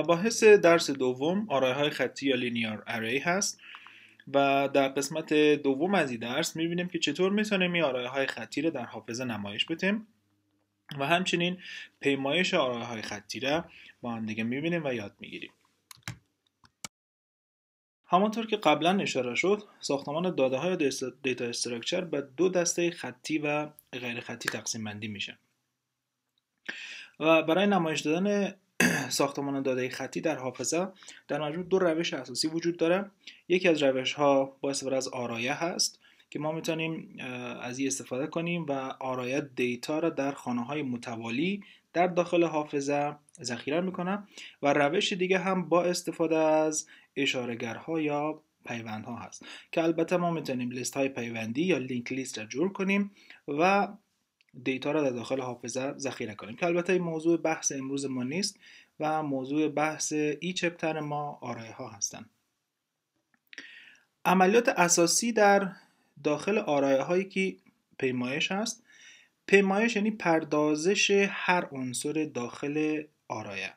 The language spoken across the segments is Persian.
مباحث درس دوم آرای های خطی یا لینیار اری هست و در قسمت دوم از این درس میبینیم که چطور میتونیم این آرای های خطی را در حافظه نمایش بدیم و همچنین پیمایش آرای های خطی را با هم دیگه میبینیم و یاد میگیریم همانطور که قبلا اشاره شد ساختمان داده های دیتا استرکچر به دو دسته خطی و غیر خطی تقسیم بندی میشه و برای نمایش دادن ساختمان داده خطی در حافظه در مجموع دو روش اساسی وجود داره یکی از روش ها با استفاده از آرایه هست که ما میتونیم از این استفاده کنیم و آرایه دیتا را در خانه های متوالی در داخل حافظه ذخیره میکنه و روش دیگه هم با استفاده از اشارهگرها یا پیوندها هست که البته ما میتونیم لیست های پیوندی یا لینک لیست را جور کنیم و دیتا را در داخل حافظه ذخیره کنیم که البته این موضوع بحث امروز ما نیست و موضوع بحث ای چپتر ما آرایه ها هستند. عملیات اساسی در داخل آرایه هایی که پیمایش هست پیمایش یعنی پردازش هر عنصر داخل آرایه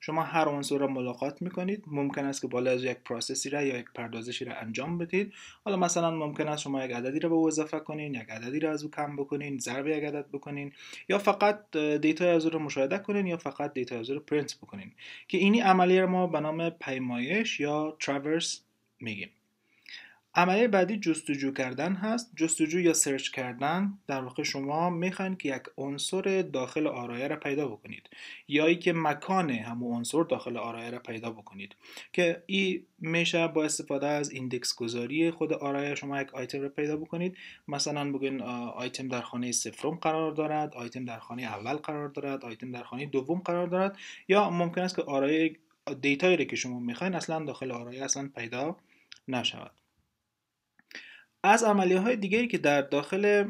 شما هر عنصر را ملاقات میکنید ممکن است که بالا از یک پروسسی را یا یک پردازشی را انجام بدید حالا مثلا ممکن است شما یک عددی را به او اضافه کنین یک عددی را از او کم بکنین ضرب یک عدد بکنین یا فقط دیتا از او را مشاهده کنین یا فقط دیتا از او را پرینت بکنین که اینی عملیه را ما به نام پیمایش یا تراورس میگیم عملی بعدی جستجو کردن هست جستجو یا سرچ کردن در واقع شما میخواین که یک عنصر داخل آرایه را پیدا بکنید یا ای که مکان همون عنصر داخل آرایه را پیدا بکنید که این میشه با استفاده از ایندکس گذاری خود آرایه شما یک آیتم را پیدا بکنید مثلا بگین آیتم در خانه سفرم قرار دارد آیتم در خانه اول قرار دارد آیتم در خانه دوم قرار دارد یا ممکن است که آرایه دیتایی که شما میخواین اصلا داخل آرایه اصلا پیدا نشود از عملیه های دیگری که در داخل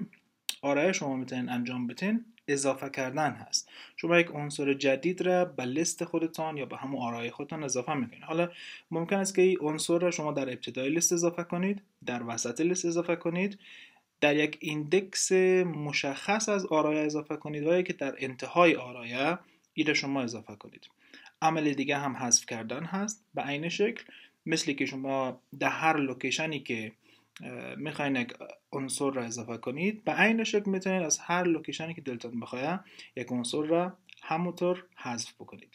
آرایه شما میتونین انجام بتین اضافه کردن هست شما یک عنصر جدید را به لیست خودتان یا به همون آرایه خودتان اضافه میکنید حالا ممکن است که این عنصر را شما در ابتدای لیست اضافه کنید در وسط لیست اضافه کنید در یک ایندکس مشخص از آرایه اضافه کنید و که در انتهای آرایه ایده شما اضافه کنید عمل دیگه هم حذف کردن هست به عین شکل مثل که شما در هر لوکیشنی که میخواین یک عنصر را اضافه کنید به عین شکل میتونید از هر لوکیشنی که دلتان بخواید یک عنصر را همونطور حذف بکنید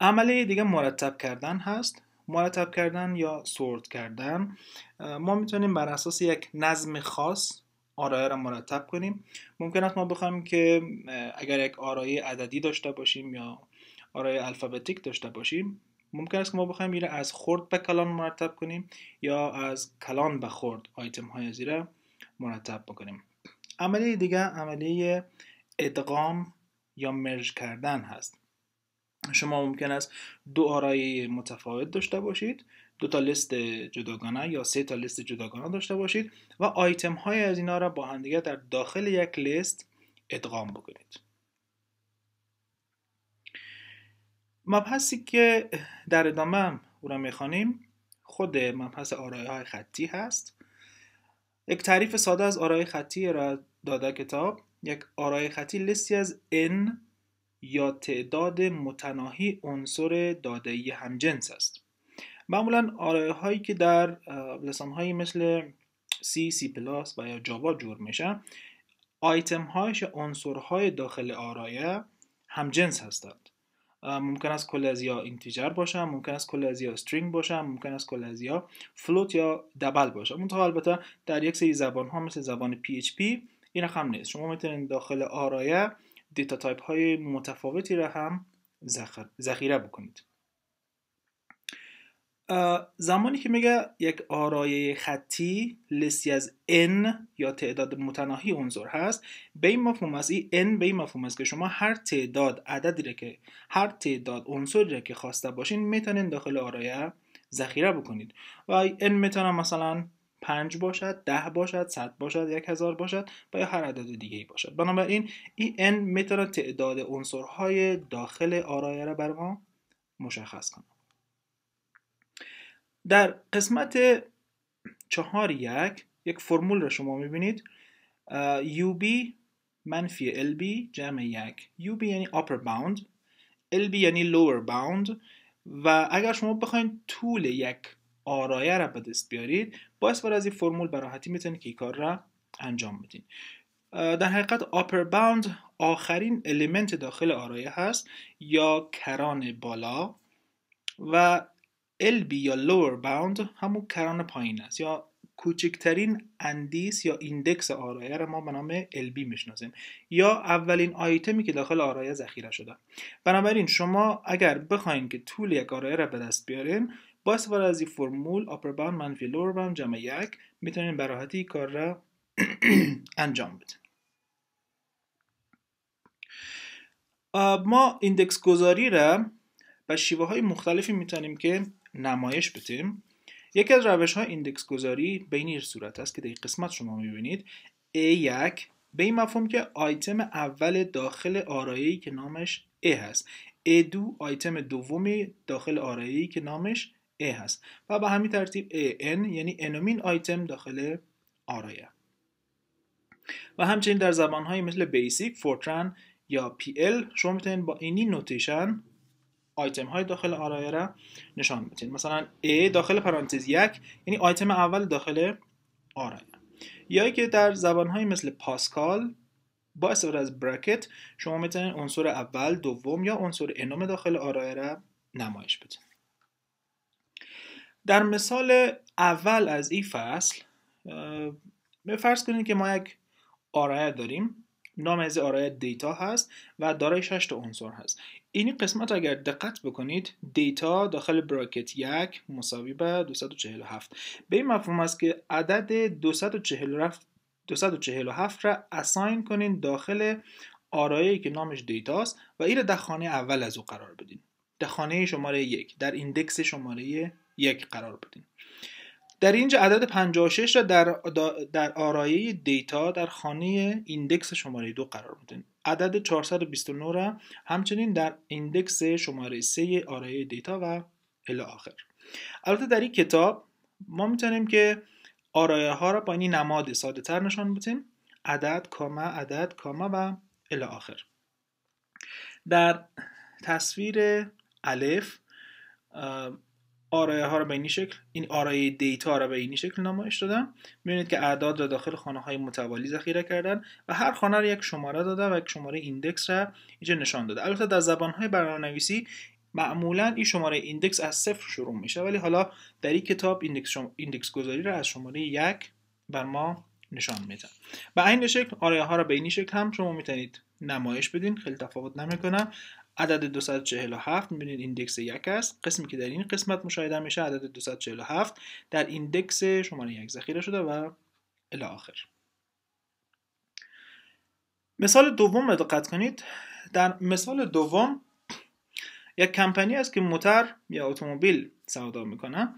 عمله دیگه مرتب کردن هست مرتب کردن یا سورت کردن ما میتونیم بر اساس یک نظم خاص آرایه را مرتب کنیم ممکن است ما بخوایم که اگر یک آرایه عددی داشته باشیم یا آرایه الفابتیک داشته باشیم ممکن است که ما بخوایم ایره از خرد به کلان مرتب کنیم یا از کلان به خرد آیتم های زیره مرتب بکنیم عملی دیگه عملیه ادغام یا مرج کردن هست شما ممکن است دو آرای متفاوت داشته باشید دو تا لیست جداگانه یا سه تا لیست جداگانه داشته باشید و آیتم های از اینا را با همدیگه در داخل یک لیست ادغام بکنید مبحثی که در ادامه هم او را میخوانیم خود مبحث آرایه های خطی هست یک تعریف ساده از آرای خطی را داده کتاب یک آرایه خطی لیستی از n یا تعداد متناهی عنصر دادهی همجنس است معمولا آرایه هایی که در لسان هایی مثل C, C++ و یا جاوا جور میشن آیتم هایش عنصر های داخل آرایه همجنس هستند ممکن است کل از یا اینتیجر باشم ممکن است کل از یا استرینگ باشم ممکن است کل از یا فلوت یا دبل باشه منتها البته در یک سری زبان ها مثل زبان پی اچ پی این رقم نیست شما میتونید داخل آرایه دیتا تایپ های متفاوتی را هم ذخیره بکنید زمانی که میگه یک آرایه خطی لسی از n یا تعداد متناهی عنصر هست به این مفهوم است این n به این مفهوم است که شما هر تعداد عددی که هر تعداد عنصری را که خواسته باشین میتونین داخل آرایه ذخیره بکنید و n میتونه مثلا 5 باشد 10 باشد 100 باشد 1000 باشد و یا هر عدد دیگه ای باشد بنابراین این n میتونه تعداد عنصرهای داخل آرایه را بر ما مشخص کنه در قسمت چهار یک یک فرمول را شما میبینید UB منفی LB جمع یک UB یعنی upper bound LB یعنی lower bound و اگر شما بخواید طول یک آرایه را به دست بیارید با استفاده از این فرمول به راحتی میتونید که این کار را انجام بدین در حقیقت upper bound آخرین المنت داخل آرایه هست یا کران بالا و LB یا lower bound همون کران پایین است یا کوچکترین اندیس یا ایندکس آرایه رو ما به نام LB میشناسیم یا اولین آیتمی که داخل آرایه ذخیره شده بنابراین شما اگر بخواین که طول یک آرایه را به دست بیارین با استفاده از این فرمول upper bound, منفی lower جمع یک میتونین براحتی کار را انجام بدین ما ایندکس گذاری را به شیوه های مختلفی میتونیم که نمایش بدیم یکی از روش ها ایندکس گذاری به این صورت است که در این قسمت شما میبینید A1 به این مفهوم که آیتم اول داخل آرایه‌ای که نامش A هست A2 آیتم دومی داخل آرایه‌ای که نامش A هست و به همین ترتیب AN یعنی انومین آیتم داخل آرایه و همچنین در های مثل بیسیک، فورتران یا PL شما میتونید با اینی نوتیشن آیتم های داخل آرایه را نشان بدین مثلا A داخل پرانتز یک یعنی آیتم اول داخل آرایه یا که در زبان های مثل پاسکال با استفاده از براکت شما میتونید عنصر اول دوم یا عنصر انوم داخل آرایه را نمایش بدین در مثال اول از این فصل فرض کنید که ما یک آرایه داریم نام از آرایه دیتا هست و دارای 6 تا عنصر هست این قسمت اگر دقت بکنید دیتا داخل براکت یک مساوی به 247 به این مفهوم است که عدد 247 247 را اساین کنین داخل آرایه که نامش دیتا دیتاست و این را در خانه اول از او قرار بدین در خانه شماره یک در ایندکس شماره یک قرار بدین در اینجا عدد 56 را در, در آرایه دیتا در خانه ایندکس شماره دو قرار میدین عدد 429 را همچنین در ایندکس شماره 3 آرایه دیتا و الی آخر البته در این کتاب ما میتونیم که آرایه ها را با این نماد ساده تر نشان بدیم عدد کاما عدد کاما و الی آخر در تصویر الف آرایه ها رو به این شکل این آرایه دیتا رو به این شکل نمایش دادم میبینید که اعداد را داخل خانه های متوالی ذخیره کردن و هر خانه رو یک شماره داده و یک شماره ایندکس را اینجا نشان داده البته در زبان های برنامه‌نویسی معمولا این شماره ایندکس از صفر شروع میشه ولی حالا در این کتاب ایندکس, شم... گذاری را از شماره یک بر ما نشان میدن به این شکل آرایه ها را به این شکل هم شما میتونید نمایش بدین خیلی تفاوت نمیکنم عدد 247 میبینید ایندکس یک است قسمی که در این قسمت مشاهده میشه عدد 247 در ایندکس شماره یک ذخیره شده و الی آخر مثال دوم رو دقت کنید در مثال دوم یک کمپانی است که موتر یا اتومبیل سودا میکنه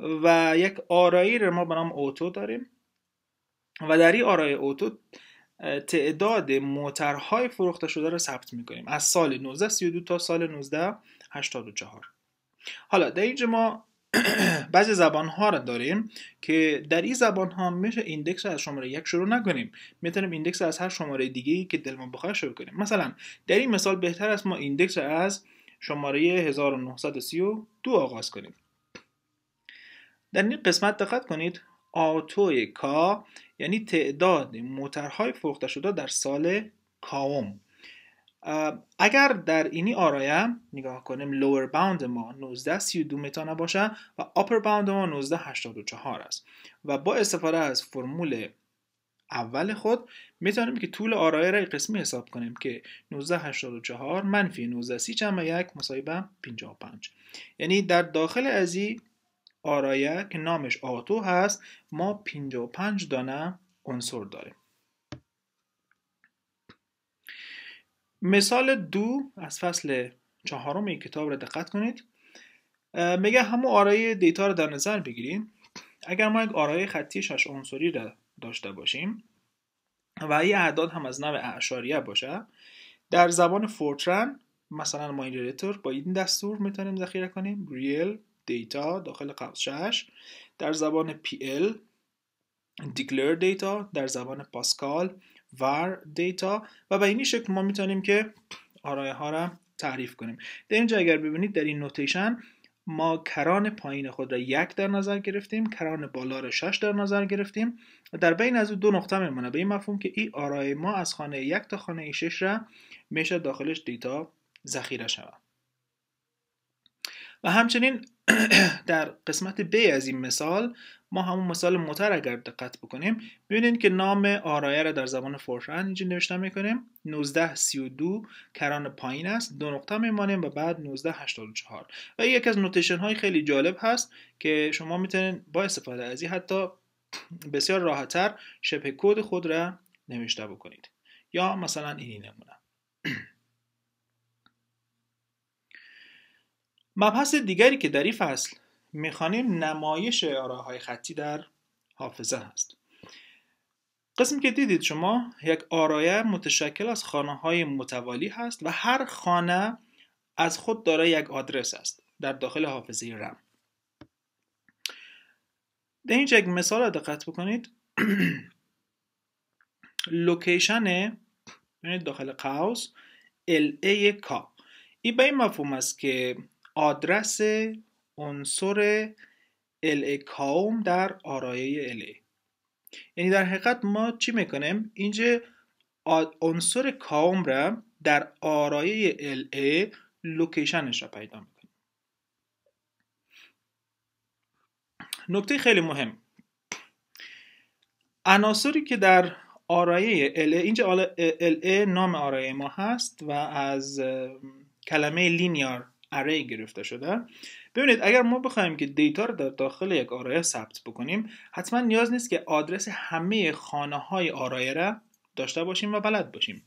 و یک آرایی ما به نام اوتو داریم و در این آرای اوتو تعداد موترهای فروخته شده رو ثبت میکنیم از سال 1932 تا سال 1984 حالا در اینجا ما بعضی زبان ها را داریم که در این زبان ها میشه ایندکس از شماره یک شروع نکنیم میتونیم ایندکس از هر شماره دیگه ای که دلمون بخواد شروع کنیم مثلا در این مثال بهتر است ما ایندکس از شماره 1932 آغاز کنیم در این قسمت دقت کنید آتوی کا یعنی تعداد موترهای فروخته شده در سال کاوم اگر در اینی آرایه نگاه کنیم لور باوند ما 1932 میتانه باشه و آپر باوند ما 1984 است و با استفاده از فرمول اول خود میتونیم که طول آرایه را قسمی حساب کنیم که 1984 منفی 1931 جمع یک مساوی 55 یعنی در داخل ازی آرایه که نامش آتو هست ما 55 دانه عنصر داریم مثال دو از فصل چهارم این کتاب را دقت کنید میگه همون آرایه دیتا رو در نظر بگیریم اگر ما یک آرایه خطی شش عنصری را داشته باشیم و یه اعداد هم از نوع اعشاریه باشه در زبان فورترن مثلا ما این با این دستور میتونیم ذخیره کنیم ریل دیتا داخل 6 در زبان PL دکلر دیتا در زبان پاسکال ور دیتا و به این شکل ما میتونیم که آرایه ها را تعریف کنیم در اینجا اگر ببینید در این نوتیشن ما کران پایین خود را یک در نظر گرفتیم کران بالا را 6 در نظر گرفتیم و در بین از دو نقطه میمونه به این مفهوم که این آرایه ما از خانه یک تا خانه 6 را میشه داخلش دیتا ذخیره شود و همچنین در قسمت ب از این مثال ما همون مثال موتر اگر دقت بکنیم ببینید که نام آرایه را در زبان فورترن اینجا نوشته میکنیم 1932 کران پایین است دو نقطه میمانیم و بعد 1984 و یک از نوتیشن های خیلی جالب هست که شما میتونید با استفاده از این حتی بسیار راحتتر شبه کد خود را نوشته بکنید یا مثلا اینی نمونه مبحث دیگری که در این فصل میخوانیم نمایش آراهای خطی در حافظه هست قسم که دیدید شما یک آرایه متشکل از خانه های متوالی هست و هر خانه از خود دارای یک آدرس است در داخل حافظه رم در اینجا یک مثال دقت بکنید لوکیشن یعنی داخل قوس ای کا این به این مفهوم است که آدرس عنصر ال کاوم در آرایه ال یعنی در حقیقت ما چی میکنیم اینجا عنصر کاوم را در آرایه LA لوکیشنش را پیدا میکنیم نکته خیلی مهم عناصری که در آرایه ال اینجا ال نام آرایه ما هست و از کلمه لینیار اری گرفته شده ببینید اگر ما بخوایم که دیتا رو در داخل یک آرایه ثبت بکنیم حتما نیاز نیست که آدرس همه خانه های آرایه را داشته باشیم و بلد باشیم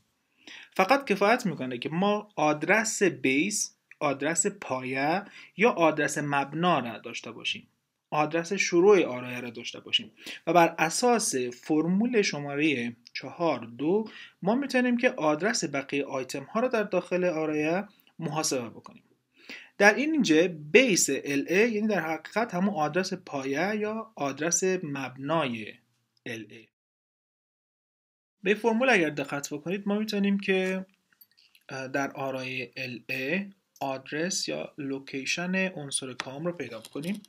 فقط کفایت میکنه که ما آدرس بیس آدرس پایه یا آدرس مبنا را داشته باشیم آدرس شروع آرایه را داشته باشیم و بر اساس فرمول شماره چهار دو ما میتونیم که آدرس بقیه آیتم ها را در داخل آرایه محاسبه بکنیم در این اینجا بیس ای یعنی در حقیقت همون آدرس پایه یا آدرس مبنای ای. به فرمول اگر دقت بکنید ما میتونیم که در آرای ای آدرس یا لوکیشن عنصر کام رو پیدا بکنیم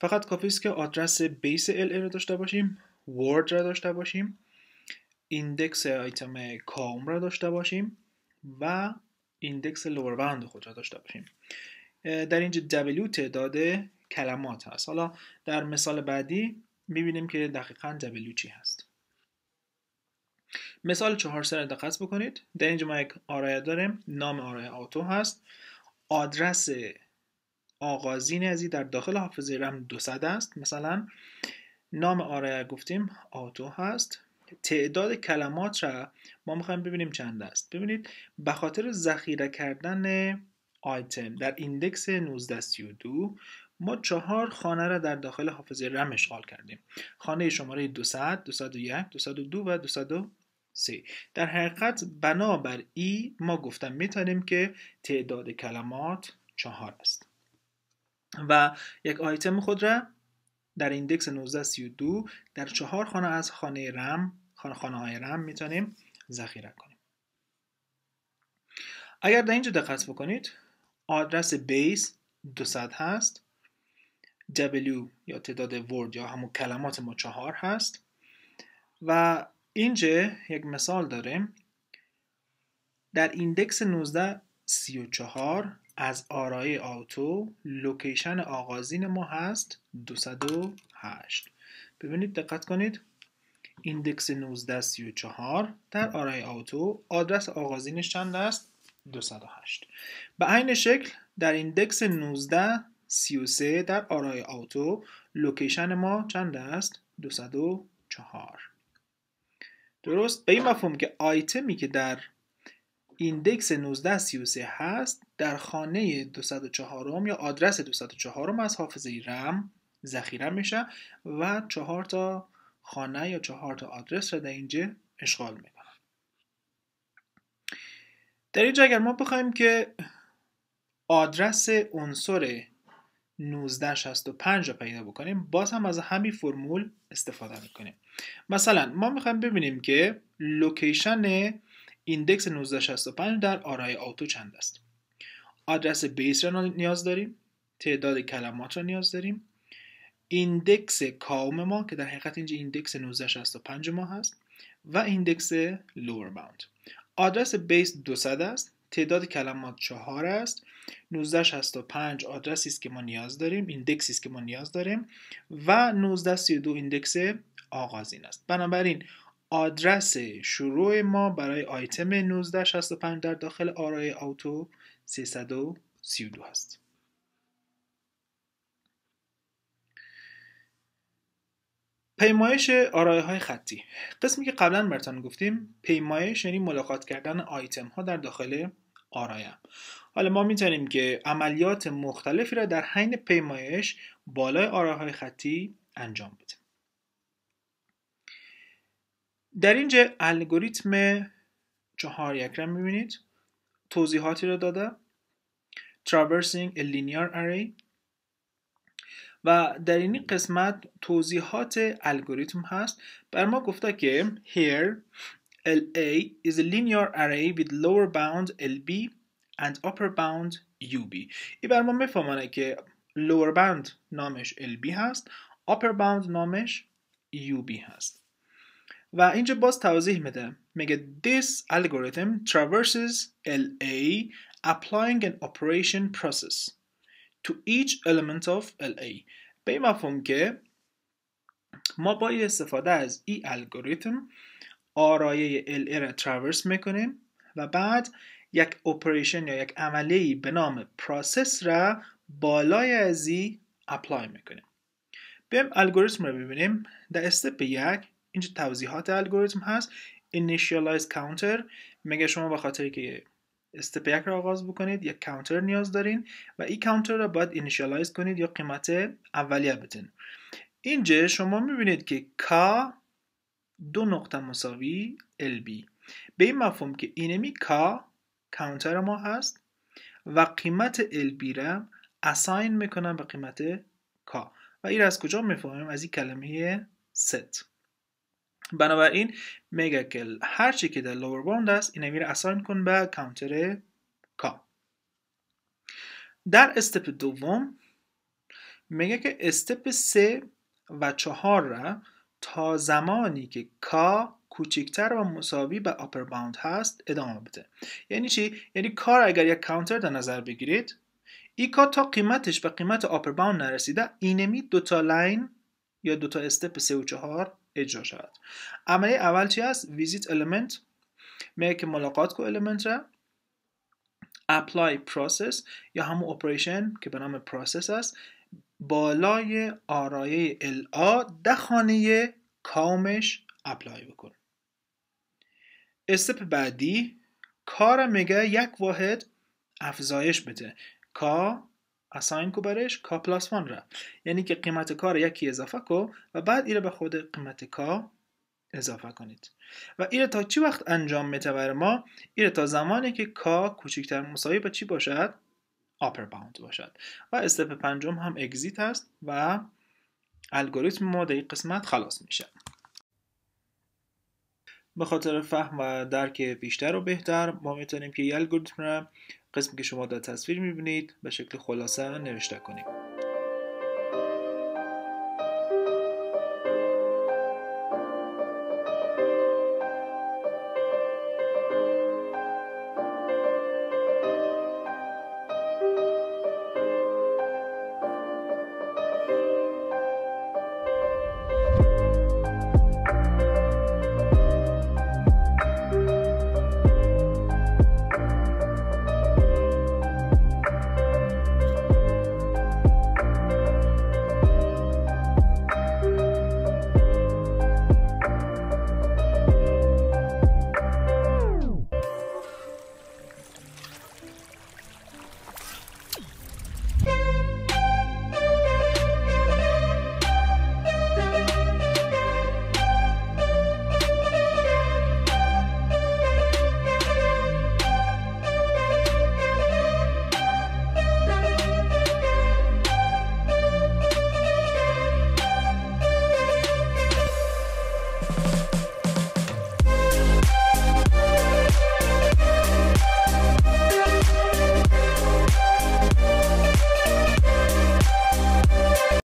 فقط کافی است که آدرس بیس ای رو داشته باشیم ورد را داشته باشیم ایندکس آیتم کام را داشته باشیم و ایندکس لور باند خود را داشته باشیم در اینجا W تعداد کلمات هست حالا در مثال بعدی میبینیم که دقیقا W چی هست مثال چهار سر دقت بکنید در اینجا ما یک آرایه داریم نام آرایه آتو هست آدرس آغازین ازی در داخل حافظه رم 200 است مثلا نام آرایه گفتیم آتو هست تعداد کلمات را ما میخوایم ببینیم چند است ببینید به خاطر ذخیره کردن آیتم در ایندکس 1932 ما چهار خانه را در داخل حافظه رم اشغال کردیم خانه شماره 200 201 202 و 203 در حقیقت بنابر ای ما گفتم میتونیم که تعداد کلمات چهار است و یک آیتم خود را در ایندکس 1932 در چهار خانه از خانه رم خانه های رم میتونیم ذخیره کنیم اگر در اینجا دقت بکنید آدرس بیس 200 هست W یا تعداد ورد یا همون کلمات ما چهار هست و اینجا یک مثال داریم در ایندکس 19 34 از آرای آتو لوکیشن آغازین ما هست 208 ببینید دقت کنید ایندکس 1934 در آرای آوتو آدرس آغازینش چند است 208 به عین شکل در ایندکس 1933 در آرای آوتو لوکیشن ما چند است 204 درست به این مفهوم که آیتمی که در ایندکس 1933 هست در خانه 204 یا آدرس 204 از حافظه رم ذخیره میشه و چهار تا خانه یا چهار تا آدرس را در اینجا اشغال میکنن در اینجا اگر ما بخوایم که آدرس عنصر 1965 را پیدا بکنیم باز هم از همین فرمول استفاده میکنیم مثلا ما میخوایم ببینیم که لوکیشن ایندکس 1965 در آرای آوتو چند است آدرس بیس را نیاز داریم تعداد کلمات را نیاز داریم ایندکس کام ما که در حقیقت اینجا ایندکس 1965 ما هست و ایندکس لور باوند آدرس بیس 200 است تعداد کلمات 4 است 1965 آدرسی است که ما نیاز داریم ایندکسی است که ما نیاز داریم و 1932 ایندکس آغازین است بنابراین آدرس شروع ما برای آیتم 1965 در داخل آرای آوتو 332 هست پیمایش آرایه های خطی قسمی که قبلا برتان گفتیم پیمایش یعنی ملاقات کردن آیتم ها در داخل آرایه. حالا ما میتونیم که عملیات مختلفی را در حین پیمایش بالای آرایه های خطی انجام بدیم در اینجا الگوریتم چهار یک را میبینید توضیحاتی را داده traversing a linear array و در این قسمت توضیحات الگوریتم هست بر ما گفته که here LA is a linear array with lower bound LB and upper bound UB این بر ما میفهمانه که lower bound نامش LB هست upper bound نامش UB هست و اینجا باز توضیح میده میگه this algorithm traverses LA applying an operation process to each element of LA به این مفهوم که ما با استفاده از این الگوریتم آرایه LA را تراورس میکنیم و بعد یک اپریشن یا یک عملی به نام پروسس را بالای از این اپلای میکنیم بیم الگوریتم رو ببینیم در استپ یک اینجا توضیحات الگوریتم هست initialize counter میگه شما به خاطر که استپ یک را آغاز بکنید یک کانتر نیاز دارین و این کانتر را باید اینیشیالایز کنید یا قیمت اولیه بتین اینجا شما میبینید که K دو نقطه مساوی LB به این مفهوم که اینمی K کانتر ما هست و قیمت LB را اساین میکنم به قیمت K و این از کجا میفهمیم از این کلمه ست بنابراین میگه که هر چی که در لور باوند است اینه میره اساین کن به کانتر کا در استپ دوم میگه که استپ سه و چهار را تا زمانی که کا کوچکتر و مساوی به آپر باوند هست ادامه بده یعنی چی یعنی کار اگر یک کانتر در نظر بگیرید ای کا تا قیمتش به قیمت آپر باوند نرسیده اینمی دو تا لاین یا دو تا استپ 3 و چهار اجرا شود عمله اول چی است ویزیت المنت میگه که ملاقات کو المنت را اپلای پروسس یا همون اپریشن که به نام پروسس است بالای آرایه LA ده خانه کامش اپلای بکن استپ بعدی کار میگه یک واحد افزایش بده کا اساین کو برش کا پلاس وان را یعنی که قیمت کار یکی اضافه کو و بعد ایره به خود قیمت کا اضافه کنید و ایره تا چی وقت انجام میته ما ایره تا زمانی که کا کوچکتر مساوی با چی باشد آپر باوند باشد و استپ پنجم هم اگزیت است و الگوریتم ما در قسمت خلاص میشه به خاطر فهم و درک بیشتر و بهتر ما میتونیم که یه الگوریتم را قسمی که شما در تصویر میبینید به شکل خلاصه نوشته کنیم